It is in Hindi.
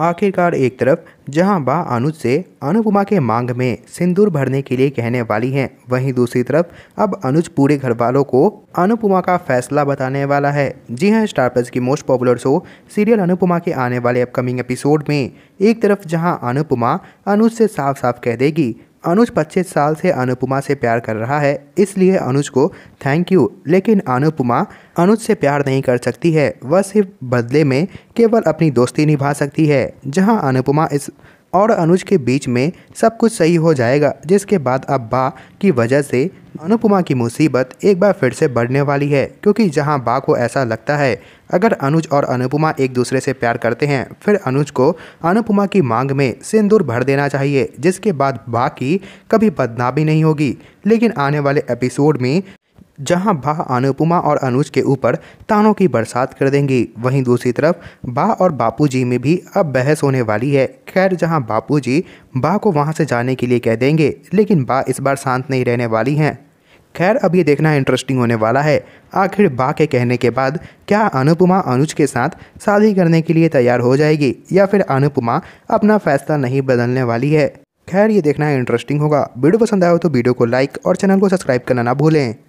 आखिरकार एक तरफ जहां बा अनुज से अनुपमा के मांग में सिंदूर भरने के लिए कहने वाली हैं वहीं दूसरी तरफ अब अनुज पूरे घर वालों को अनुपमा का फैसला बताने वाला है जी हां स्टार प्लस की most popular show serial Anupamaa के आने वाले अपकमिंग एपिसोड में एक तरफ जहां अनुपमा अनुज से साफ साफ कह देगी अनुज पच्चीस साल से अनुपमा से प्यार कर रहा है इसलिए अनुज को थैंक यू लेकिन अनुपमा अनुज से प्यार नहीं कर सकती है वह सिर्फ बदले में केवल अपनी दोस्ती निभा सकती है जहां अनुपमा इस और अनुज के बीच में सब कुछ सही हो जाएगा जिसके बाद अब बा की वजह से अनुपमा की मुसीबत एक बार फिर से बढ़ने वाली है क्योंकि जहां बा को ऐसा लगता है अगर अनुज और अनुपमा एक दूसरे से प्यार करते हैं फिर अनुज को अनुपमा की मांग में सिंदूर भर देना चाहिए जिसके बाद बा की कभी बदनामी नहीं होगी लेकिन आने वाले एपिसोड में जहां बाह अनुपमा और अनुज के ऊपर तानों की बरसात कर देंगी वहीं दूसरी तरफ बा और बापूजी में भी अब बहस होने वाली है खैर जहां बापूजी बा को वहां से जाने के लिए कह देंगे लेकिन बा इस बार शांत नहीं रहने वाली हैं खैर अब ये देखना इंटरेस्टिंग होने वाला है आखिर बा के कहने के बाद क्या अनुपमा अनुज के साथ शादी करने के लिए तैयार हो जाएगी या फिर अनुपमा अपना फैसला नहीं बदलने वाली है खैर ये देखना इंटरेस्टिंग होगा वीडियो पसंद आया हो तो वीडियो को लाइक और चैनल को सब्सक्राइब करना ना भूलें